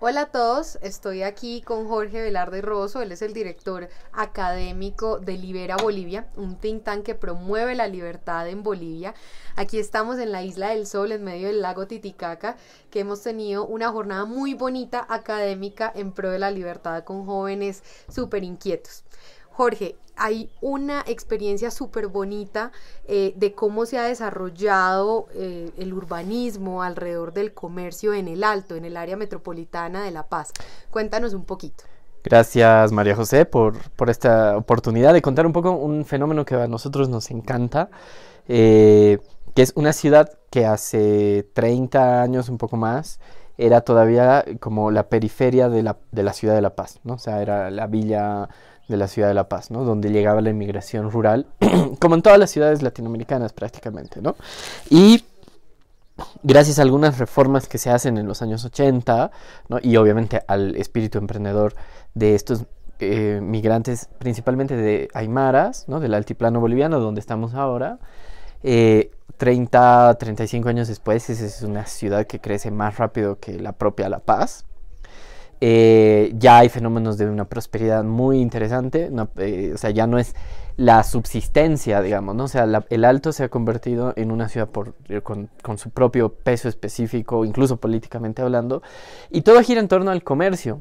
Hola a todos, estoy aquí con Jorge Velarde Rosso, él es el director académico de Libera Bolivia, un think tank que promueve la libertad en Bolivia. Aquí estamos en la Isla del Sol, en medio del lago Titicaca, que hemos tenido una jornada muy bonita académica en pro de la libertad con jóvenes súper inquietos. Jorge, hay una experiencia súper bonita eh, de cómo se ha desarrollado eh, el urbanismo alrededor del comercio en el Alto, en el área metropolitana de La Paz. Cuéntanos un poquito. Gracias María José por, esta oportunidad de contar un poco un fenómeno que a nosotros nos encanta, eh, que es una ciudad que hace 30 años, un poco más, era todavía como la periferia de la, ciudad de La Paz, ¿no? O sea, era la villa de la ciudad de La Paz, ¿no? Donde llegaba la inmigración rural, como en todas las ciudades latinoamericanas prácticamente, ¿no? Y gracias a algunas reformas que se hacen en los años 80, Y obviamente al espíritu emprendedor de estos eh, migrantes, principalmente de Aymaras, Del altiplano boliviano, donde estamos ahora, eh, 30, 35 años después, es una ciudad que crece más rápido que la propia La Paz. Eh, ya hay fenómenos de una prosperidad muy interesante, eh, o sea, ya no es la subsistencia, digamos, ¿no? O sea, el Alto se ha convertido en una ciudad eh, con, su propio peso específico, incluso políticamente hablando, y todo gira en torno al comercio.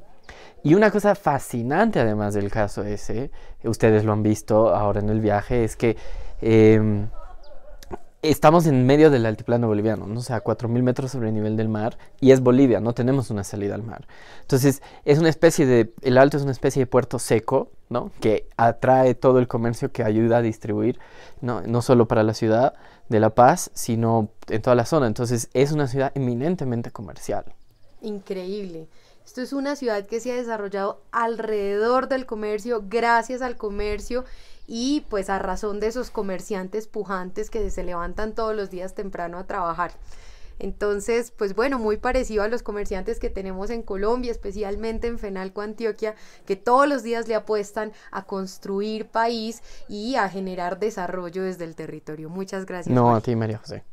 Y una cosa fascinante además del caso ese, ustedes lo han visto ahora en el viaje, es que... Em, estamos en medio del altiplano boliviano, ¿no? o sea, 4.000 metros sobre el nivel del mar, y es Bolivia, no tenemos una salida al mar. Entonces, es una especie de, el alto es una especie de puerto seco, ¿no? Que atrae todo el comercio que ayuda a distribuir, no solo para la ciudad de La Paz, sino en toda la zona. Entonces, es una ciudad eminentemente comercial. Increíble. Esto es una ciudad que se ha desarrollado alrededor del comercio, gracias al comercio y pues a razón de esos comerciantes pujantes que se levantan todos los días temprano a trabajar. Entonces, pues bueno, muy parecido a los comerciantes que tenemos en Colombia, especialmente en Fenalco, Antioquia, que todos los días le apuestan a construir país y a generar desarrollo desde el territorio. Muchas gracias. No, a ti, María José.